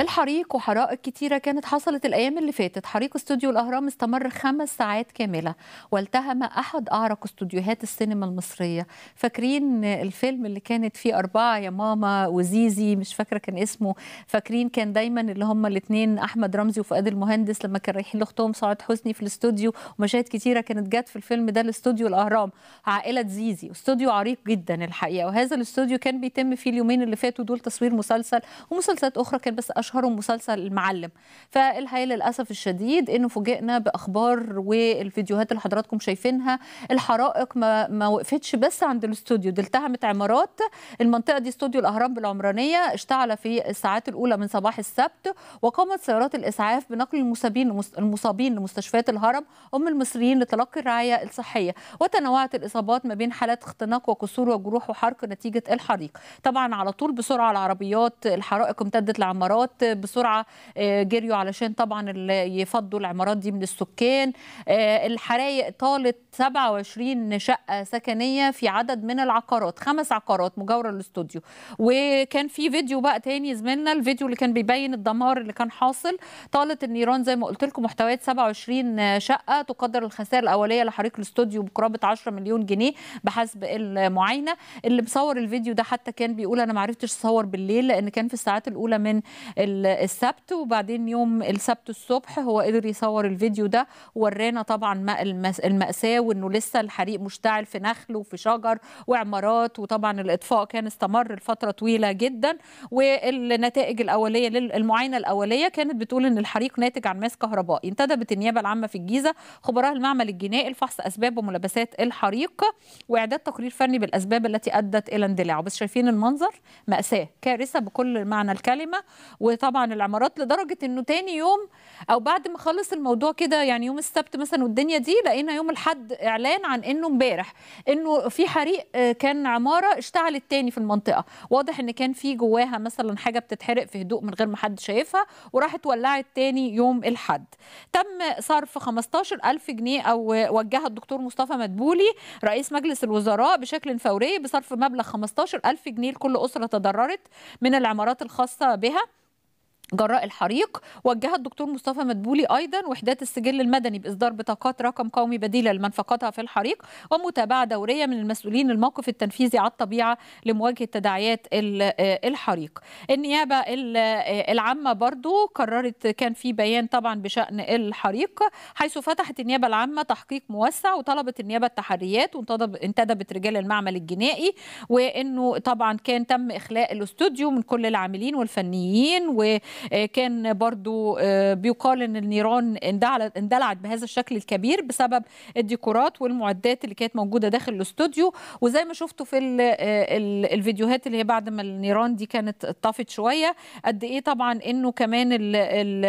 الحريق وحرائق كتيرة كانت حصلت الأيام اللي فاتت حريق استوديو الأهرام استمر خمس ساعات كاملة والتهم أحد أعرق استوديوهات السينما المصرية فاكرين الفيلم اللي كانت فيه أربعة يا ماما وزيزي مش فاكرة كان اسمه فاكرين كان دايما اللي هم الاثنين أحمد رمزي وفؤاد المهندس لما كان رايحين لأختهم سعاد حسني في الاستوديو ومشاهد كتيرة كانت جت في الفيلم ده لاستوديو الأهرام عائلة زيزي استوديو عريق جدا الحقيقة وهذا الاستوديو كان بيتم فيه اليومين اللي فاتوا دول تصوير مسلسل ومسلسلات أخرى كان بس أشهر اشهرهم مسلسل المعلم فالحقيقه للاسف الشديد انه فوجئنا باخبار والفيديوهات اللي حضراتكم شايفينها الحرائق ما, ما وقفتش بس عند الاستوديو دي التهمت عمارات المنطقه دي استوديو الاهرام بالعمرانيه اشتعل في الساعات الاولى من صباح السبت وقامت سيارات الاسعاف بنقل المصابين المصابين لمستشفيات الهرم ام المصريين لتلقي الرعايه الصحيه وتنوعت الاصابات ما بين حالات اختناق وكسور وجروح وحرق نتيجه الحريق طبعا على طول بسرعه العربيات الحرائق امتدت لعمارات بسرعه آه، جريوا علشان طبعا يفضوا العمارات دي من السكان آه، الحرايق طالت 27 شقه سكنيه في عدد من العقارات خمس عقارات مجاوره للاستوديو وكان في فيديو بقى تاني زميلنا الفيديو اللي كان بيبين الدمار اللي كان حاصل طالت النيران زي ما قلت لكم محتويات 27 شقه تقدر الخسائر الاوليه لحريق الاستوديو بقرابه 10 مليون جنيه بحسب المعاينه اللي مصور الفيديو ده حتى كان بيقول انا ما عرفتش اصور بالليل لان كان في الساعات الاولى من السبت وبعدين يوم السبت الصبح هو قدر يصور الفيديو ده ورانا طبعا المأساة وانه لسه الحريق مشتعل في نخل وفي شجر وعمارات وطبعا الاطفاء كان استمر لفترة طويلة جدا والنتائج الاولية المعاينة الاولية كانت بتقول ان الحريق ناتج عن ماس كهربائي انتدبت النيابة العامة في الجيزة خبراء المعمل الجنائي لفحص اسباب وملابسات الحريق واعداد تقرير فني بالاسباب التي ادت الى اندلاعه بس شايفين المنظر مأساة كارثة بكل معنى الكلمة و وطبعا العمارات لدرجه انه تاني يوم او بعد ما خلص الموضوع كده يعني يوم السبت مثلا والدنيا دي لقينا يوم الاحد اعلان عن انه امبارح انه في حريق آه، كان عماره اشتعلت تاني في المنطقه واضح ان كان في جواها مثلا حاجه بتتحرق في هدوء من غير ما حد شايفها وراحت ولعت تاني يوم الاحد تم صرف 15000 جنيه او وجهها الدكتور مصطفى مدبولي رئيس مجلس الوزراء بشكل فوري بصرف مبلغ 15000 جنيه لكل اسره تضررت من العمارات الخاصه بها جراء الحريق وجه الدكتور مصطفى مدبولي ايضا وحدات السجل المدني باصدار بطاقات رقم قومي بديله لمن فقدها في الحريق ومتابعه دوريه من المسؤولين الموقف التنفيذي على الطبيعه لمواجهه تداعيات آه، الحريق النيابه آه، العامه برضو قررت كان في بيان طبعا بشان الحريق حيث فتحت النيابه العامه تحقيق موسع وطلبت النيابه التحريات وانتدبت رجال المعمل الجنائي وانه طبعا كان تم اخلاء الاستوديو من كل العاملين والفنيين و آه، كان برضو آه، بيقال ان النيران اندلعت بهذا الشكل الكبير بسبب الديكورات والمعدات اللي كانت موجوده داخل الاستوديو وزي ما شفتوا في آه، الفيديوهات اللي هي بعد ما النيران دي كانت طفت شويه قد ايه طبعا انه كمان الـ الـ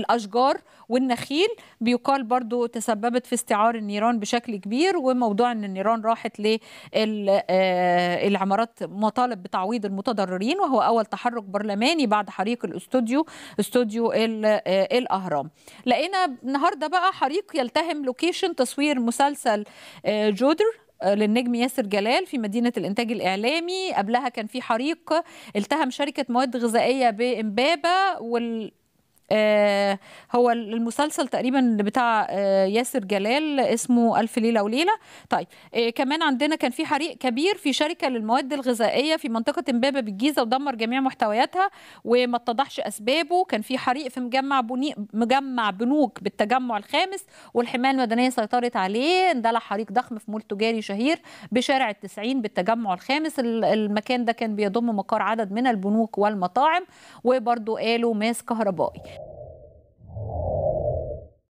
الاشجار والنخيل بيقال برضو تسببت في استعار النيران بشكل كبير وموضوع ان النيران راحت للعمارات مطالب بتعويض المتضررين وهو اول تحرك برلماني بعد حريق الاستوديو استوديو استوديو آه، الاهرام لقينا النهارده بقى حريق يلتهم لوكيشن تصوير مسلسل آه، جودر آه، للنجم ياسر جلال في مدينة الإنتاج الإعلامي قبلها كان في حريق التهم شركة مواد غذائية بإمبابة وال آه، هو المسلسل تقريبا بتاع آه، ياسر جلال اسمه ألف ليلة وليلة طيب آه، كمان عندنا كان في حريق كبير في شركة للمواد الغذائية في منطقة امبابة بالجيزة ودمر جميع محتوياتها وما اتضحش أسبابه كان في حريق في مجمع بني مجمع بنوك بالتجمع الخامس والحماية المدنية سيطرت عليه اندلع حريق ضخم في مول تجاري شهير بشارع التسعين بالتجمع الخامس المكان ده كان بيضم مقر عدد من البنوك والمطاعم وبرضه قالوا ماس كهربائي